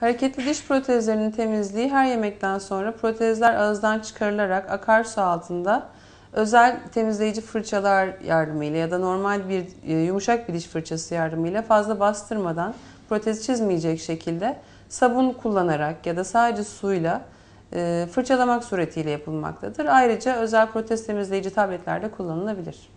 Hareketli diş protezlerinin temizliği her yemekten sonra protezler ağızdan çıkarılarak akarsu altında özel temizleyici fırçalar yardımıyla ya da normal bir e, yumuşak bir diş fırçası yardımıyla fazla bastırmadan protezi çizmeyecek şekilde sabun kullanarak ya da sadece suyla e, fırçalamak suretiyle yapılmaktadır. Ayrıca özel protez temizleyici tabletler de kullanılabilir.